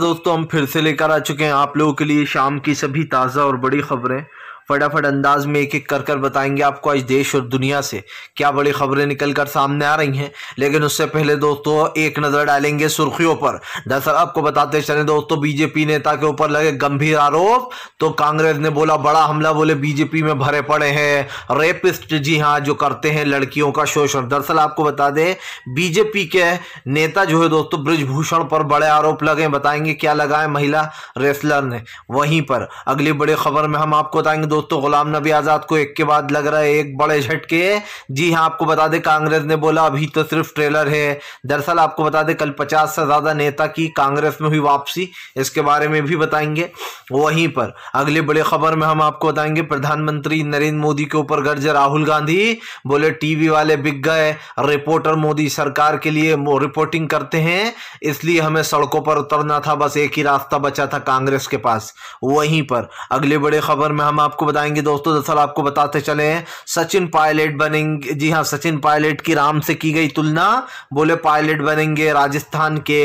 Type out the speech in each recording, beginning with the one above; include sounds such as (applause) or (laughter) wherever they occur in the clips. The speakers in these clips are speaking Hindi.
दोस्तों हम फिर से लेकर आ चुके हैं आप लोगों के लिए शाम की सभी ताज़ा और बड़ी खबरें फटाफट अंदाज में एक एक कर कर बताएंगे आपको आज देश और दुनिया से क्या बड़ी खबरें निकल कर सामने आ रही हैं लेकिन उससे पहले दोस्तों एक नज़र डालेंगे सुर्खियों पर दरअसल आपको बताते चले दोस्तों बीजेपी नेता के ऊपर लगे गंभीर आरोप तो कांग्रेस ने बोला बड़ा हमला बोले बीजेपी में भरे पड़े हैं रेपिस्ट जी हाँ जो करते हैं लड़कियों का शोषण दरअसल आपको बता दें बीजेपी के नेता जो है दोस्तों ब्रजभूषण पर बड़े आरोप लगे बताएंगे क्या लगाए महिला रेसलर ने वहीं पर अगली बड़ी खबर में हम आपको बताएंगे दोस्तों गुलाम नबी आज़ाद को एक के बाद लग रहा है एक बड़े झटके जी हाँ आपको बता दें कांग्रेस ने बोला अभी तो सिर्फ ट्रेलर है दरअसल आपको बता दें कल पचास से ज़्यादा नेता की कांग्रेस में हुई वापसी इसके बारे में भी बताएंगे वहीं पर अगले बड़े खबर में हम आपको बताएंगे प्रधानमंत्री नरेंद्र मोदी के ऊपर गर्ज राहुल गांधी बोले टीवी वाले बिक गए रिपोर्टर मोदी सरकार के लिए रिपोर्टिंग करते हैं इसलिए हमें सड़कों पर उतरना था बस एक ही रास्ता बचा था कांग्रेस के पास वहीं पर अगले बड़े खबर में हम आपको बताएंगे दोस्तों दरअसल आपको बताते चले हैं सचिन पायलट बनेंगे जी हाँ सचिन पायलट की राम से की गई तुलना बोले पायलट बनेंगे राजस्थान के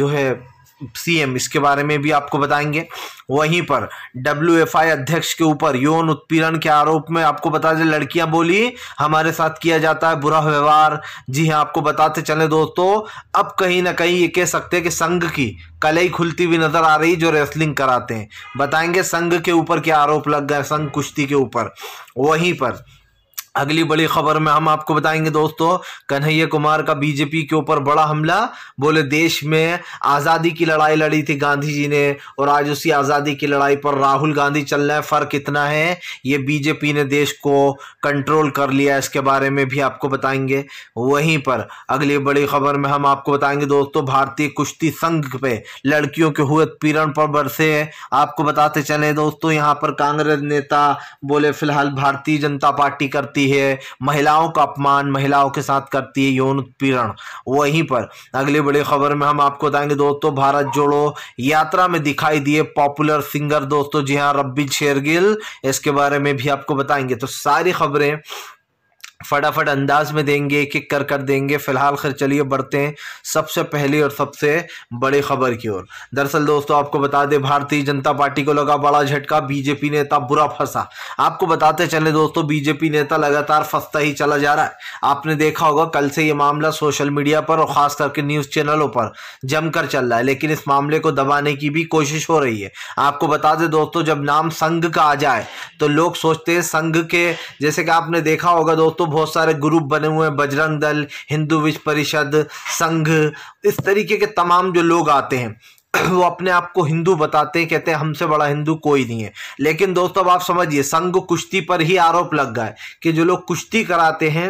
जो है सीएम इसके बारे में भी आपको बताएंगे वहीं पर डब्ल्यू अध्यक्ष के ऊपर यौन उत्पीड़न के आरोप में आपको बता दें लड़कियां बोली हमारे साथ किया जाता है बुरा व्यवहार जी हाँ आपको बताते चले दोस्तों अब कहीं ना कहीं ये कह सकते हैं कि संघ की कलई खुलती हुई नजर आ रही जो रेसलिंग कराते हैं बताएंगे संघ के ऊपर क्या आरोप लग गए संघ कुश्ती के ऊपर वहीं पर अगली बड़ी खबर में हम आपको बताएंगे दोस्तों कन्हैया कुमार का बीजेपी के ऊपर बड़ा हमला बोले देश में आज़ादी की लड़ाई लड़ी थी गांधी जी ने और आज उसी आज़ादी की लड़ाई पर राहुल गांधी चल रहे हैं फ़र्क इतना है ये बीजेपी ने देश को कंट्रोल कर लिया इसके बारे में भी आपको बताएंगे वहीं पर अगली बड़ी खबर में हम आपको बताएंगे दोस्तों भारतीय कुश्ती संघ पे लड़कियों के हुए उत्पीड़न पर बरसे आपको बताते चले दोस्तों यहाँ पर कांग्रेस नेता बोले फिलहाल भारतीय जनता पार्टी करती करती है महिलाओं का अपमान महिलाओं के साथ करती है यौन उत्पीड़न वहीं पर अगली बड़ी खबर में हम आपको बताएंगे दोस्तों भारत जोड़ो यात्रा में दिखाई दिए पॉपुलर सिंगर दोस्तों जी हाँ रब्बी शेरगिल इसके बारे में भी आपको बताएंगे तो सारी खबरें फटाफट अंदाज में देंगे एक एक कर कर देंगे फिलहाल खैर चलिए बढ़ते हैं सबसे पहली और सबसे बड़ी खबर की ओर दरअसल दोस्तों आपको बता दें भारतीय जनता पार्टी को लगा बड़ा झटका बीजेपी नेता बुरा फंसा आपको बताते चले दोस्तों बीजेपी नेता लगातार फंसता ही चला जा रहा है आपने देखा होगा कल से ये मामला सोशल मीडिया पर और ख़ास करके न्यूज़ चैनलों पर जमकर चल रहा है लेकिन इस मामले को दबाने की भी कोशिश हो रही है आपको बता दें दोस्तों जब नाम संघ का आ जाए तो लोग सोचते हैं संघ के जैसे कि आपने देखा होगा दोस्तों बहुत सारे ग्रुप बने हुए हैं बजरंग दल हिंदू विश्व परिषद संघ इस तरीके के तमाम जो लोग आते हैं (clears throat) वो अपने आप को हिंदू बताते हैं कहते हैं हमसे बड़ा हिंदू कोई नहीं है लेकिन दोस्तों अब आप समझिए संघ कुश्ती पर ही आरोप लग गए कि जो लोग कुश्ती कराते हैं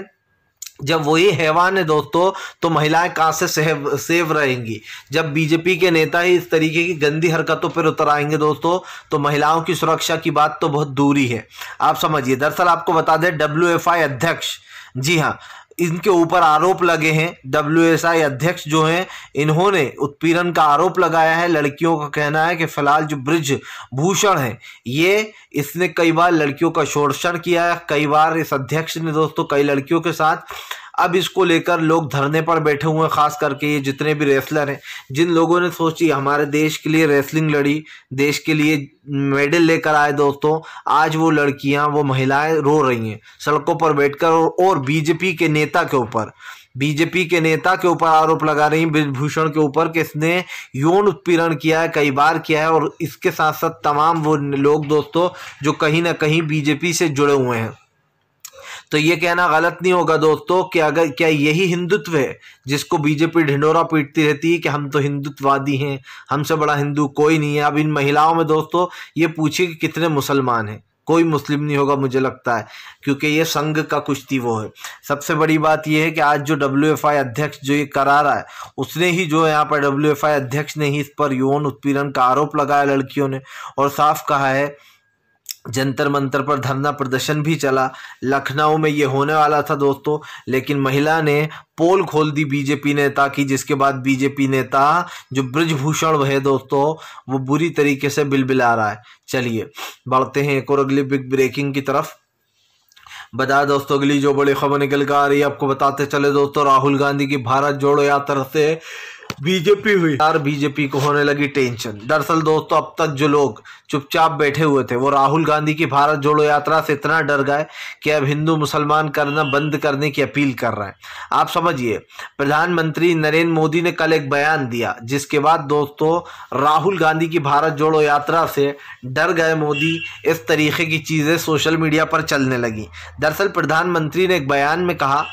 जब वही हैवान है दोस्तों तो महिलाएं कहाँ से सेव सेव रहेंगी जब बीजेपी के नेता ही इस तरीके की गंदी हरकतों पर उतर आएंगे दोस्तों तो महिलाओं की सुरक्षा की बात तो बहुत दूरी है आप समझिए दरअसल आपको बता दें डब्ल्यू अध्यक्ष जी हाँ इनके ऊपर आरोप लगे हैं डब्ल्यू अध्यक्ष जो हैं इन्होंने उत्पीड़न का आरोप लगाया है लड़कियों का कहना है कि फिलहाल जो ब्रिज भूषण है ये इसने कई बार लड़कियों का शोषण किया है कई बार इस अध्यक्ष ने दोस्तों कई लड़कियों के साथ अब इसको लेकर लोग धरने पर बैठे हुए हैं खास करके ये जितने भी रेसलर हैं जिन लोगों ने सोची हमारे देश के लिए रेसलिंग लड़ी देश के लिए मेडल लेकर आए दोस्तों आज वो लड़कियां वो महिलाएं रो रही हैं सड़कों पर बैठकर और बीजेपी के नेता के ऊपर बीजेपी के नेता के ऊपर आरोप लगा रही ब्रजभूषण के ऊपर कि इसने यौन उत्पीड़न किया है कई बार किया है और इसके साथ साथ तमाम वो लोग दोस्तों जो कहीं ना कहीं बीजेपी से जुड़े हुए हैं तो ये कहना गलत नहीं होगा दोस्तों कि अगर क्या यही हिंदुत्व है जिसको बीजेपी ढिंडोरा पीटती रहती है कि हम तो हिंदुत्ववादी हैं हमसे बड़ा हिंदू कोई नहीं है अब इन महिलाओं में दोस्तों ये पूछिए कि कितने मुसलमान हैं कोई मुस्लिम नहीं होगा मुझे लगता है क्योंकि ये संघ का कुश्ती वो है सबसे बड़ी बात यह है कि आज जो डब्ल्यू एफ आई अध्यक्ष जो ये करा रहा है उसने ही जो यहाँ पर डब्ल्यू एफ आई अध्यक्ष ने ही इस पर यौन उत्पीड़न का आरोप लगाया लड़कियों ने और साफ कहा है जंतर मंतर पर धरना प्रदर्शन भी चला लखनऊ में ये होने वाला था दोस्तों लेकिन महिला ने पोल खोल दी बीजेपी नेता की जिसके बाद बीजेपी नेता जो ब्रजभूषण है दोस्तों वो बुरी तरीके से बिलबिला रहा है चलिए बढ़ते हैं एक और अगली बिग ब्रेकिंग की तरफ बताया दोस्तों अगली जो बड़ी खबर निकल कर आ रही है आपको बताते चले दोस्तों राहुल गांधी की भारत जोड़ो यात्रा से बीजेपी हुई यार बीजेपी को होने लगी टेंशन दरअसल दोस्तों अब तक जो लोग चुपचाप बैठे हुए थे वो राहुल गांधी की भारत जोड़ो यात्रा से इतना डर गए कि अब हिंदू मुसलमान करना बंद करने की अपील कर रहे हैं आप समझिए प्रधानमंत्री नरेंद्र मोदी ने कल एक बयान दिया जिसके बाद दोस्तों राहुल गांधी की भारत जोड़ो यात्रा से डर गए मोदी इस तरीके की चीज़ें सोशल मीडिया पर चलने लगी दरअसल प्रधानमंत्री ने एक बयान में कहा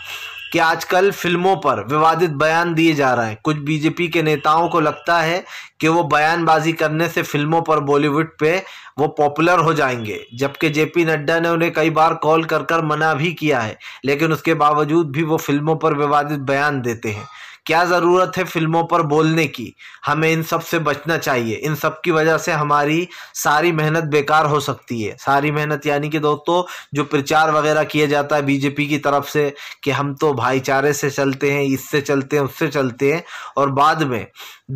कि आजकल फिल्मों पर विवादित बयान दिए जा रहे हैं कुछ बीजेपी के नेताओं को लगता है कि वो बयानबाजी करने से फिल्मों पर बॉलीवुड पे वो पॉपुलर हो जाएंगे जबकि जेपी नड्डा ने उन्हें कई बार कॉल कर कर मना भी किया है लेकिन उसके बावजूद भी वो फिल्मों पर विवादित बयान देते हैं क्या ज़रूरत है फिल्मों पर बोलने की हमें इन सब से बचना चाहिए इन सब की वजह से हमारी सारी मेहनत बेकार हो सकती है सारी मेहनत यानी कि दोस्तों जो प्रचार वगैरह किया जाता है बीजेपी की तरफ से कि हम तो भाईचारे से चलते हैं इससे चलते हैं उससे चलते हैं और बाद में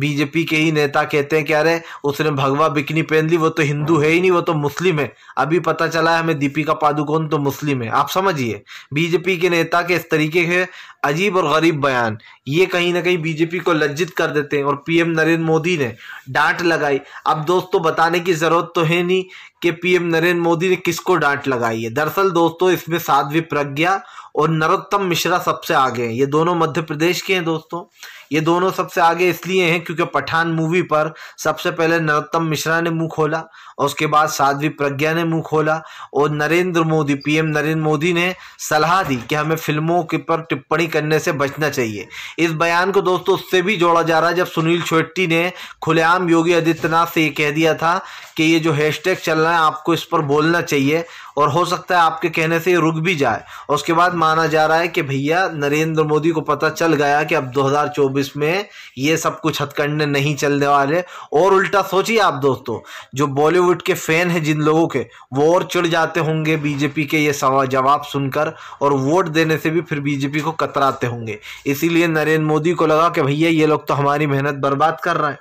बीजेपी के ही नेता कहते हैं कि अरे उसने भगवा बिकनी पहन ली वो तो हिंदू है ही नहीं वो तो मुस्लिम है अभी पता चला है हमें दीपिका पादुकोण तो मुस्लिम है आप समझिए बीजेपी के नेता के इस तरीके के अजीब और गरीब बयान ये कहीं ना कहीं बीजेपी को लज्जित कर देते हैं और पीएम नरेंद्र मोदी ने डांट लगाई अब दोस्तों बताने की ज़रूरत तो है नहीं कि पीएम नरेंद्र मोदी ने किसको डांट लगाई है दरअसल दोस्तों इसमें साध्वी प्रज्ञा और नरोत्तम मिश्रा सबसे आगे हैं ये दोनों मध्य प्रदेश के हैं दोस्तों ये दोनों सबसे आगे इसलिए हैं क्योंकि पठान मूवी पर सबसे पहले नरोत्तम मिश्रा ने मुंह खोला और उसके बाद साध्वी प्रज्ञा ने मुंह खोला और नरेंद्र मोदी पीएम नरेंद्र मोदी ने सलाह दी कि हमें फिल्मों के पर टिप्पणी करने से बचना चाहिए इस बयान को दोस्तों उससे भी जोड़ा जा रहा है जब सुनील शेट्टी ने खुलेआम योगी आदित्यनाथ से ये कह दिया था कि ये जो हैशटैग चल रहा है आपको इस पर बोलना चाहिए और हो सकता है आपके कहने से ये रुक भी जाए और उसके बाद माना जा रहा है कि भैया नरेंद्र मोदी को पता चल गया कि अब 2024 में ये सब कुछ हथकंडे नहीं चलने वाले और उल्टा सोचिए आप दोस्तों जो बॉलीवुड बॉलीवुड के फ़ैन हैं जिन लोगों के वो और चिड़ जाते होंगे बीजेपी के ये जवाब सुनकर और वोट देने से भी फिर बीजेपी को कतराते होंगे इसीलिए नरेंद्र मोदी को लगा कि भैया ये लोग तो हमारी मेहनत बर्बाद कर रहे हैं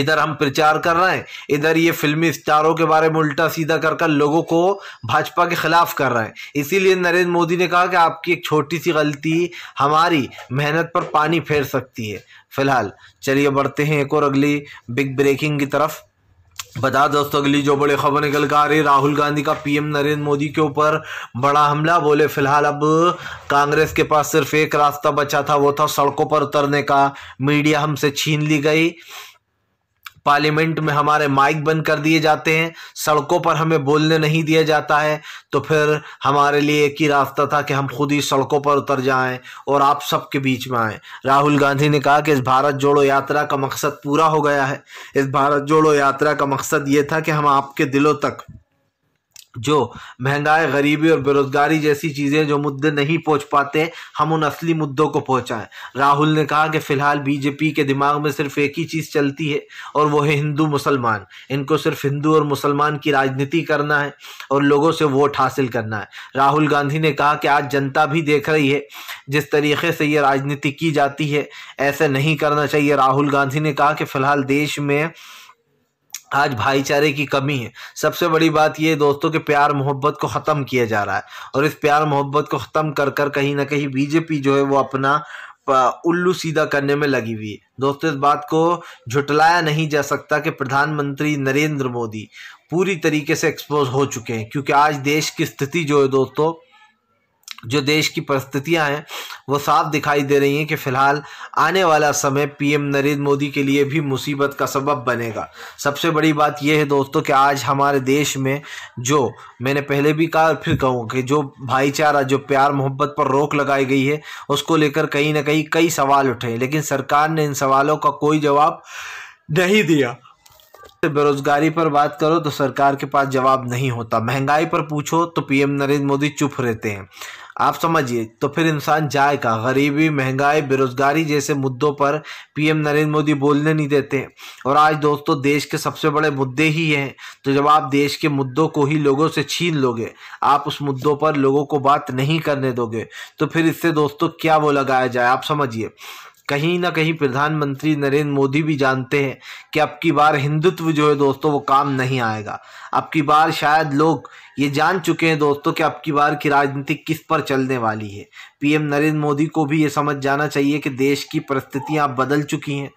इधर हम प्रचार कर रहे हैं इधर ये फिल्मी स्टारों के बारे में उल्टा सीधा कर कर लोगों को भाजपा के खिलाफ कर रहे हैं इसीलिए नरेंद्र मोदी ने कहा कि आपकी एक छोटी सी गलती हमारी मेहनत पर पानी फेर सकती है फिलहाल चलिए बढ़ते हैं एक और अगली बिग ब्रेकिंग की तरफ बता दोस्तों अगली जो बड़ी खबर निकल कर आ रही राहुल गांधी का पीएम नरेंद्र मोदी के ऊपर बड़ा हमला बोले फिलहाल अब कांग्रेस के पास सिर्फ एक रास्ता बचा था वो था सड़कों पर उतरने का मीडिया हमसे छीन ली गई पार्लियामेंट में हमारे माइक बंद कर दिए जाते हैं सड़कों पर हमें बोलने नहीं दिया जाता है तो फिर हमारे लिए एक ही रास्ता था कि हम खुद ही सड़कों पर उतर जाएं और आप सबके बीच में आए राहुल गांधी ने कहा कि इस भारत जोड़ो यात्रा का मकसद पूरा हो गया है इस भारत जोड़ो यात्रा का मकसद ये था कि हम आपके दिलों तक जो महंगाई गरीबी और बेरोजगारी जैसी चीज़ें जो मुद्दे नहीं पहुंच पाते हम उन असली मुद्दों को पहुंचाएं राहुल ने कहा कि फ़िलहाल बीजेपी के दिमाग में सिर्फ एक ही चीज़ चलती है और वो है हिंदू मुसलमान इनको सिर्फ हिंदू और मुसलमान की राजनीति करना है और लोगों से वोट हासिल करना है राहुल गांधी ने कहा कि आज जनता भी देख रही है जिस तरीके से ये राजनीति की जाती है ऐसे नहीं करना चाहिए राहुल गांधी ने कहा कि फ़िलहाल देश में आज भाईचारे की कमी है सबसे बड़ी बात ये दोस्तों के प्यार मोहब्बत को ख़त्म किया जा रहा है और इस प्यार मोहब्बत को ख़त्म कर कर कहीं ना कहीं बीजेपी जो है वो अपना उल्लू सीधा करने में लगी हुई है दोस्तों इस बात को झुटलाया नहीं जा सकता कि प्रधानमंत्री नरेंद्र मोदी पूरी तरीके से एक्सपोज हो चुके हैं क्योंकि आज देश की स्थिति जो है दोस्तों जो देश की परिस्थितियां हैं वो साफ दिखाई दे रही हैं कि फ़िलहाल आने वाला समय पीएम नरेंद्र मोदी के लिए भी मुसीबत का सबब बनेगा सबसे बड़ी बात यह है दोस्तों कि आज हमारे देश में जो मैंने पहले भी कहा और फिर कहूँ कि जो भाईचारा जो प्यार मोहब्बत पर रोक लगाई गई है उसको लेकर कहीं ना कहीं कई सवाल उठे लेकिन सरकार ने इन सवालों का कोई जवाब नहीं दिया बेरोजगारी पर बात करो तो सरकार के पास जवाब नहीं होता महंगाई पर पूछो तो पीएम नरेंद्र मोदी चुप रहते हैं आप समझिए तो फिर इंसान जाएगा गरीबी महंगाई बेरोजगारी जैसे मुद्दों पर पीएम नरेंद्र मोदी बोलने नहीं देते और आज दोस्तों देश के सबसे बड़े मुद्दे ही हैं तो जब आप देश के मुद्दों को ही लोगों से छीन लोगे आप उस मुद्दों पर लोगों को बात नहीं करने दोगे तो फिर इससे दोस्तों क्या वो लगाया जाए आप समझिए कहीं ना कहीं प्रधानमंत्री नरेंद्र मोदी भी जानते हैं कि अब की बार हिंदुत्व जो है दोस्तों वो काम नहीं आएगा अब की बार शायद लोग ये जान चुके हैं दोस्तों कि अब की बार की राजनीति किस पर चलने वाली है पीएम नरेंद्र मोदी को भी ये समझ जाना चाहिए कि देश की परिस्थितियाँ बदल चुकी हैं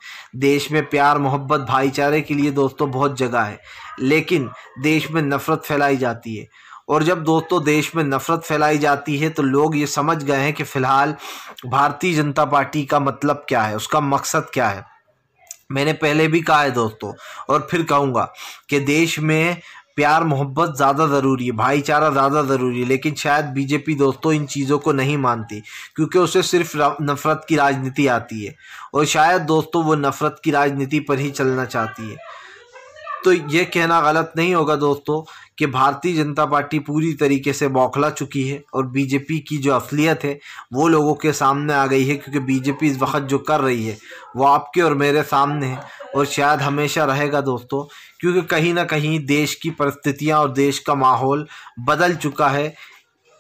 देश में प्यार मोहब्बत भाईचारे के लिए दोस्तों बहुत जगह है लेकिन देश में नफरत फैलाई जाती है और जब दोस्तों देश में नफरत फैलाई जाती है तो लोग ये समझ गए हैं कि फ़िलहाल भारतीय जनता पार्टी का मतलब क्या है उसका मकसद क्या है मैंने पहले भी कहा है दोस्तों और फिर कहूँगा कि देश में प्यार मोहब्बत ज़्यादा ज़रूरी है भाईचारा ज़्यादा ज़रूरी है लेकिन शायद बीजेपी दोस्तों इन चीज़ों को नहीं मानती क्योंकि उसे सिर्फ नफ़रत की राजनीति आती है और शायद दोस्तों वो नफ़रत की राजनीति पर ही चलना चाहती है तो ये कहना गलत नहीं होगा दोस्तों कि भारतीय जनता पार्टी पूरी तरीके से बौखला चुकी है और बीजेपी की जो असलियत है वो लोगों के सामने आ गई है क्योंकि बीजेपी इस वक्त जो कर रही है वो आपके और मेरे सामने है और शायद हमेशा रहेगा दोस्तों क्योंकि कहीं ना कहीं देश की परिस्थितियाँ और देश का माहौल बदल चुका है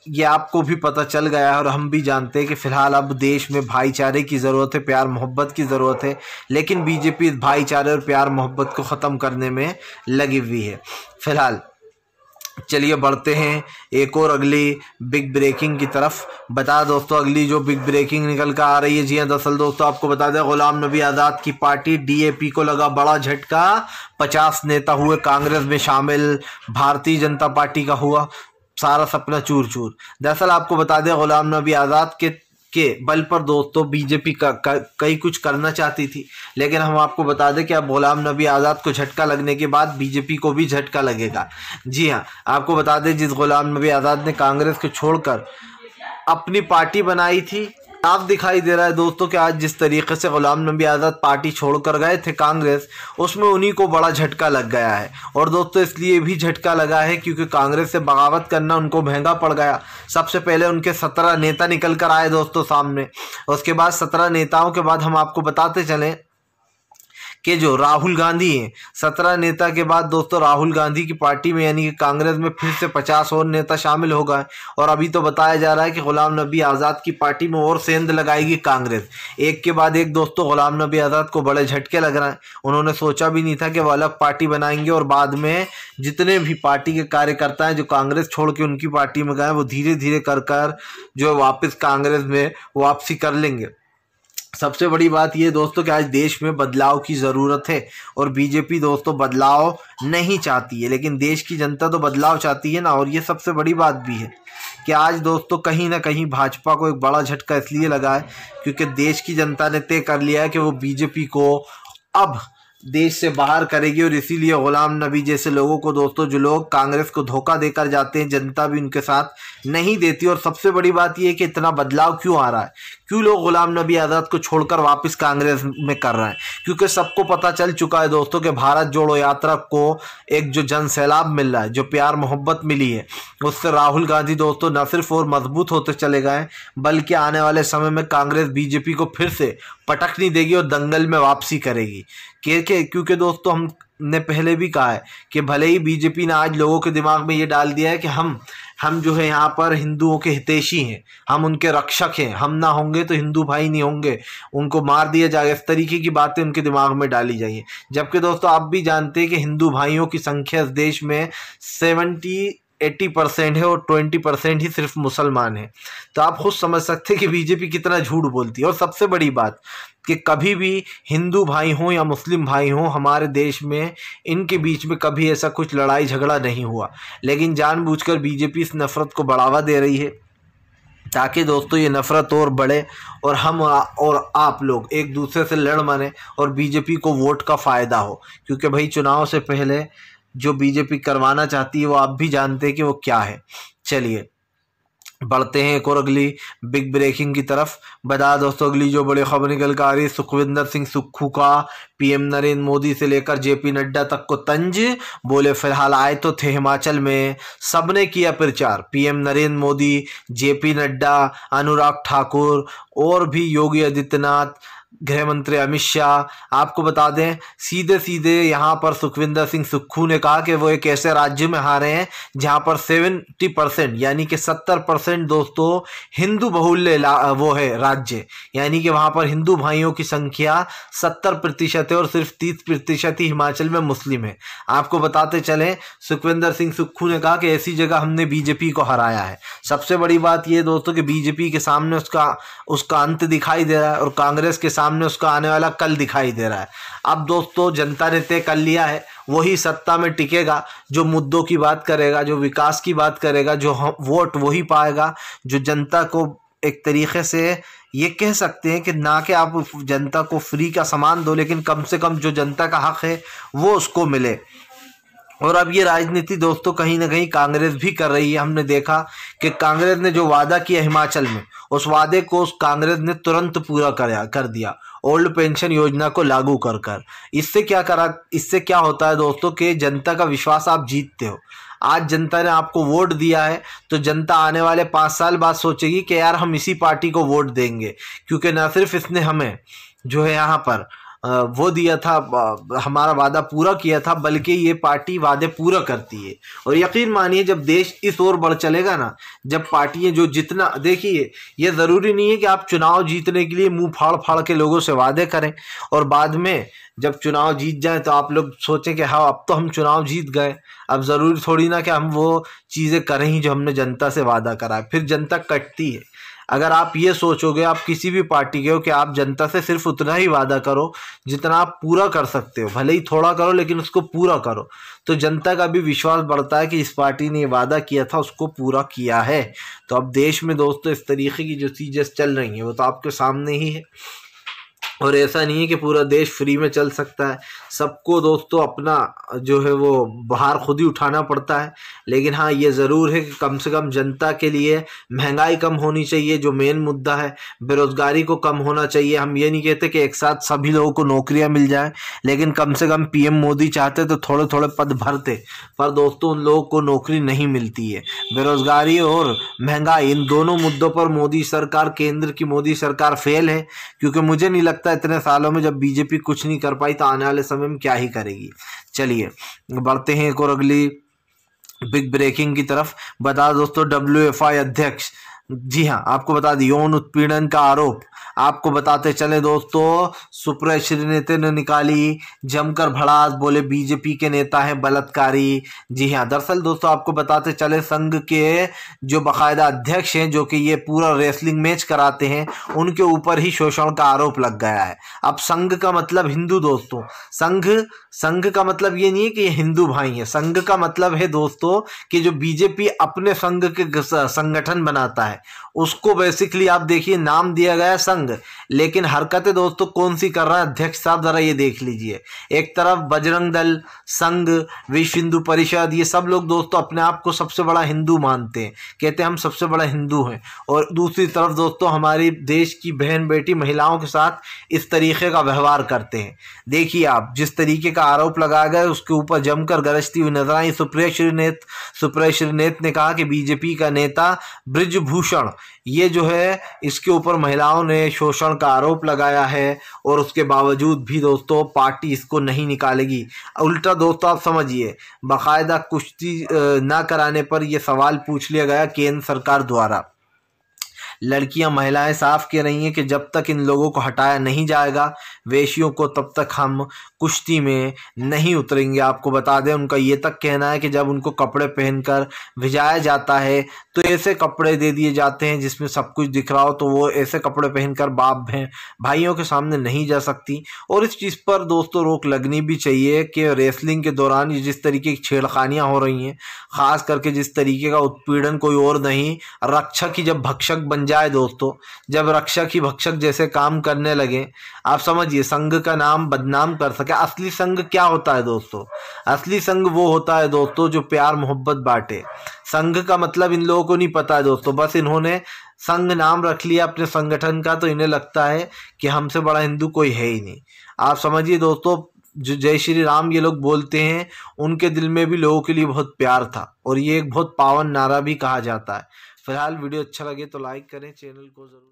ये आपको भी पता चल गया है और हम भी जानते हैं कि फ़िलहाल अब देश में भाईचारे की ज़रूरत है प्यार मोहब्बत की ज़रूरत है लेकिन बीजेपी इस भाईचारे और प्यार मोहब्बत को ख़त्म करने में लगी हुई है फ़िलहाल चलिए बढ़ते हैं एक और अगली बिग ब्रेकिंग की तरफ बता दोस्तों अगली जो बिग ब्रेकिंग निकल कर आ रही है जी हाँ दरअसल दोस्तों आपको बता दें गुलाम नबी आज़ाद की पार्टी डीएपी को लगा बड़ा झटका पचास नेता हुए कांग्रेस में शामिल भारतीय जनता पार्टी का हुआ सारा सपना चूर चूर दरअसल आपको बता दें गुलाम नबी आज़ाद के के बल पर दोस्तों बीजेपी का कई कुछ करना चाहती थी लेकिन हम आपको बता दें कि अब गुलाम नबी आज़ाद को झटका लगने के बाद बीजेपी को भी झटका लगेगा जी हाँ आपको बता दें जिस गुलाम नबी आज़ाद ने कांग्रेस को छोड़कर अपनी पार्टी बनाई थी साफ दिखाई दे रहा है दोस्तों कि आज जिस तरीके से गुलाम नबी आज़ाद पार्टी छोड़कर गए थे कांग्रेस उसमें उन्हीं को बड़ा झटका लग गया है और दोस्तों इसलिए भी झटका लगा है क्योंकि कांग्रेस से बगावत करना उनको महंगा पड़ गया सबसे पहले उनके सत्रह नेता निकल कर आए दोस्तों सामने उसके बाद सत्रह नेताओं के बाद हम आपको बताते चलें कि जो राहुल गांधी हैं सत्रह नेता के बाद दोस्तों राहुल गांधी की पार्टी में यानी कि कांग्रेस में फिर से पचास और नेता शामिल हो गए और अभी तो बताया जा रहा है कि गुलाम नबी आज़ाद की पार्टी में और सेंध लगाएगी कांग्रेस एक के बाद एक दोस्तों गुलाम नबी आज़ाद को बड़े झटके लग रहे हैं उन्होंने सोचा भी नहीं था कि वो अलग पार्टी बनाएंगे और बाद में जितने भी पार्टी के कार्यकर्ता हैं जो कांग्रेस छोड़ के उनकी पार्टी में गए वो धीरे धीरे कर कर जो वापस कांग्रेस में वापसी कर लेंगे सबसे बड़ी बात यह दोस्तों कि आज देश में बदलाव की ज़रूरत है और बीजेपी दोस्तों बदलाव नहीं चाहती है लेकिन देश की जनता तो बदलाव चाहती है ना और ये सबसे बड़ी बात भी है कि आज दोस्तों कहीं ना कहीं भाजपा को एक बड़ा झटका इसलिए लगा है क्योंकि देश की जनता ने तय कर लिया है कि वो बीजेपी को अब देश से बाहर करेगी और इसीलिए गुलाम नबी जैसे लोगों को दोस्तों जो लोग कांग्रेस को धोखा देकर जाते हैं जनता भी उनके साथ नहीं देती और सबसे बड़ी बात यह है कि इतना बदलाव क्यों आ रहा है क्यों लोग गुलाम नबी आज़ाद को छोड़कर वापस कांग्रेस में कर रहे हैं क्योंकि सबको पता चल चुका है दोस्तों कि भारत जोड़ो यात्रा को एक जो जन सैलाब मिल रहा है जो प्यार मोहब्बत मिली है उससे राहुल गांधी दोस्तों न सिर्फ और मजबूत होते चले गए बल्कि आने वाले समय में कांग्रेस बीजेपी को फिर से पटक नहीं देगी और दंगल में वापसी करेगी क्योंकि दोस्तों हमने पहले भी कहा है कि भले ही बीजेपी ने आज लोगों के दिमाग में ये डाल दिया है कि हम हम जो है यहाँ पर हिंदुओं के हितेशी हैं हम उनके रक्षक हैं हम ना होंगे तो हिंदू भाई नहीं होंगे उनको मार दिया जाएगा इस तरीके की बातें उनके दिमाग में डाली जाइए जबकि दोस्तों आप भी जानते हैं कि हिंदू भाइयों की संख्या इस देश में सेवेंटी एट्टी परसेंट है और ट्वेंटी परसेंट ही सिर्फ मुसलमान है तो आप खुद समझ सकते हैं कि बीजेपी कितना झूठ बोलती है और सबसे बड़ी बात कि कभी भी हिंदू भाई हों या मुस्लिम भाई हों हमारे देश में इनके बीच में कभी ऐसा कुछ लड़ाई झगड़ा नहीं हुआ लेकिन जानबूझकर बीजेपी इस नफ़रत को बढ़ावा दे रही है ताकि दोस्तों ये नफ़रत और बढ़े और हम और आप लोग एक दूसरे से लड़ माने और बीजेपी को वोट का फ़ायदा हो क्योंकि भाई चुनाव से पहले जो बीजेपी करवाना चाहती है वो आप भी जानते हैं कि वो क्या है चलिए बढ़ते हैं एक और अगली बिग ब्रेकिंग की तरफ बता दोस्तों अगली जो बड़ी खबर निकल कर आ रही है सुखविंदर सिंह सुक्खू का पीएम नरेंद्र मोदी से लेकर जेपी नड्डा तक को तंज बोले फिलहाल आए तो थे हिमाचल में सबने किया प्रचार पीएम नरेंद्र मोदी जेपी नड्डा अनुराग ठाकुर और भी योगी आदित्यनाथ गृह मंत्री अमित शाह आपको बता दें सीधे सीधे यहाँ पर सुखविंदर सिंह सुक्खू ने कहा कि वो एक ऐसे राज्य में हारे हैं जहाँ पर सेवेंटी परसेंट यानी कि सत्तर परसेंट दोस्तों हिंदू बहुल्य वो है राज्य यानी कि वहाँ पर हिंदू भाइयों की संख्या सत्तर प्रतिशत है और सिर्फ तीस प्रतिशत ही हिमाचल में मुस्लिम है आपको बताते चलें सुखविंदर सिंह सुक्खू ने कहा कि ऐसी जगह हमने बीजेपी को हराया है सबसे बड़ी बात ये दोस्तों कि बीजेपी के सामने उसका उसका अंत दिखाई दे रहा है और कांग्रेस के सामने सामने उसका आने वाला कल दिखाई दे रहा है अब दोस्तों जनता ने तय कर लिया है वही सत्ता में टिकेगा जो मुद्दों की बात करेगा जो विकास की बात करेगा जो वोट वही पाएगा जो जनता को एक तरीके से ये कह सकते हैं कि ना कि आप जनता को फ्री का सामान दो लेकिन कम से कम जो जनता का हक है वो उसको मिले और अब ये राजनीति दोस्तों कहीं ना कहीं कांग्रेस भी कर रही है हमने देखा कि कांग्रेस ने जो वादा किया हिमाचल में उस वादे को उस कांग्रेस ने तुरंत पूरा कर कर दिया ओल्ड पेंशन योजना को लागू कर कर इससे क्या करा इससे क्या होता है दोस्तों कि जनता का विश्वास आप जीतते हो आज जनता ने आपको वोट दिया है तो जनता आने वाले पाँच साल बाद सोचेगी कि यार हम इसी पार्टी को वोट देंगे क्योंकि न सिर्फ इसने हमें जो है यहाँ पर वो दिया था हमारा वादा पूरा किया था बल्कि ये पार्टी वादे पूरा करती है और यकीन मानिए जब देश इस ओर बढ़ चलेगा ना जब पार्टियाँ जो जितना देखिए ये ज़रूरी नहीं है कि आप चुनाव जीतने के लिए मुंह फाड़ फाड़ के लोगों से वादे करें और बाद में जब चुनाव जीत जाएं तो आप लोग सोचें कि हाँ अब तो हम चुनाव जीत गए अब ज़रूरी थोड़ी ना कि हम वो चीज़ें करें ही जो हमने जनता से वादा करा है फिर जनता कटती है अगर आप ये सोचोगे आप किसी भी पार्टी के हो कि आप जनता से सिर्फ उतना ही वादा करो जितना आप पूरा कर सकते हो भले ही थोड़ा करो लेकिन उसको पूरा करो तो जनता का भी विश्वास बढ़ता है कि इस पार्टी ने वादा किया था उसको पूरा किया है तो अब देश में दोस्तों इस तरीके की जो चीज़ें चल रही हैं वो तो आपके सामने ही है और ऐसा नहीं है कि पूरा देश फ्री में चल सकता है सबको दोस्तों अपना जो है वो बाहर खुद ही उठाना पड़ता है लेकिन हाँ ये ज़रूर है कि कम से कम जनता के लिए महंगाई कम होनी चाहिए जो मेन मुद्दा है बेरोज़गारी को कम होना चाहिए हम ये नहीं कहते कि एक साथ सभी लोगों को नौकरियाँ मिल जाएँ लेकिन कम से कम पी मोदी चाहते तो थोड़े थोड़े पद भरते पर दोस्तों उन लोगों को नौकरी नहीं मिलती है बेरोज़गारी और महंगाई इन दोनों मुद्दों पर मोदी सरकार केंद्र की मोदी सरकार फेल है क्योंकि मुझे नहीं लगता लगता है इतने सालों में जब बीजेपी कुछ नहीं कर पाई तो आने वाले समय में क्या ही करेगी चलिए बढ़ते हैं एक और अगली बिग ब्रेकिंग की तरफ बता दोस्तों डब्ल्यू अध्यक्ष जी हाँ आपको बता दी यौन उत्पीड़न का आरोप आपको बताते चले दोस्तों सुप्रे श्री ने निकाली जमकर भड़ास बोले बीजेपी के नेता हैं बलात्कारी जी हाँ दरअसल दोस्तों आपको बताते चले संघ के जो बाकायदा अध्यक्ष हैं जो कि ये पूरा रेसलिंग मैच कराते हैं उनके ऊपर ही शोषण का आरोप लग गया है अब संघ का मतलब हिंदू दोस्तों संघ संघ का मतलब ये नहीं है कि ये हिंदू भाई हैं संघ का मतलब है दोस्तों कि जो बीजेपी अपने संघ के संगठन बनाता है उसको बेसिकली आप देखिए नाम दिया गया संघ लेकिन हरकतें दोस्तों कौन सी कर रहा है अध्यक्ष साहब ज़रा ये देख लीजिए एक तरफ बजरंग दल संघ विश्व हिंदू परिषद ये सब लोग दोस्तों अपने आप को सबसे बड़ा हिंदू मानते हैं कहते हैं हम सबसे बड़ा हिंदू हैं और दूसरी तरफ दोस्तों हमारी देश की बहन बेटी महिलाओं के साथ इस तरीके का व्यवहार करते हैं देखिए आप जिस तरीके का आरोप लगाया गया उसके ऊपर जमकर गरजती हुई नजर आई सुप्रिया नेत सुप्रिया नेत ने कहा कि बीजेपी का नेता ब्रिजभूषण ये जो है इसके ऊपर महिलाओं ने शोषण का आरोप लगाया है और उसके बावजूद भी दोस्तों पार्टी इसको नहीं निकालेगी उल्टा दोस्तों आप समझिए बाकायदा कुश्ती ना कराने पर यह सवाल पूछ लिया गया केंद्र सरकार द्वारा लड़कियां महिलाएं साफ कह रही हैं कि जब तक इन लोगों को हटाया नहीं जाएगा वेशियों को तब तक हम कुश्ती में नहीं उतरेंगे आपको बता दें उनका ये तक कहना है कि जब उनको कपड़े पहनकर भिजाया जाता है तो ऐसे कपड़े दे दिए जाते हैं जिसमें सब कुछ दिख रहा हो तो वो ऐसे कपड़े पहनकर बाप भैं भाइयों के सामने नहीं जा सकती और इस चीज़ पर दोस्तों रोक लगनी भी चाहिए कि रेसलिंग के दौरान जिस तरीके की छेड़खानियाँ हो रही हैं खास करके जिस तरीके का उत्पीड़न कोई और नहीं रक्षक ही जब भक्षक बन जाए दोस्तों जब रक्षक ही भक्षक जैसे काम करने लगे आप समझिए संघ का नाम बदनाम कर सके असली संघ क्या होता है दोस्तों असली संघ वो होता है दोस्तों जो प्यार मोहब्बत बांटे संघ का मतलब इन लोगों को नहीं पता है दोस्तों बस इन्होंने संघ नाम रख लिया अपने संगठन का तो इन्हें लगता है कि हमसे बड़ा हिंदू कोई है ही नहीं आप समझिए दोस्तों जो जय श्री राम ये लोग बोलते हैं उनके दिल में भी लोगों के लिए बहुत प्यार था और ये एक बहुत पावन नारा भी कहा जाता है फिलहाल वीडियो अच्छा लगे तो लाइक करें चैनल को ज़रूर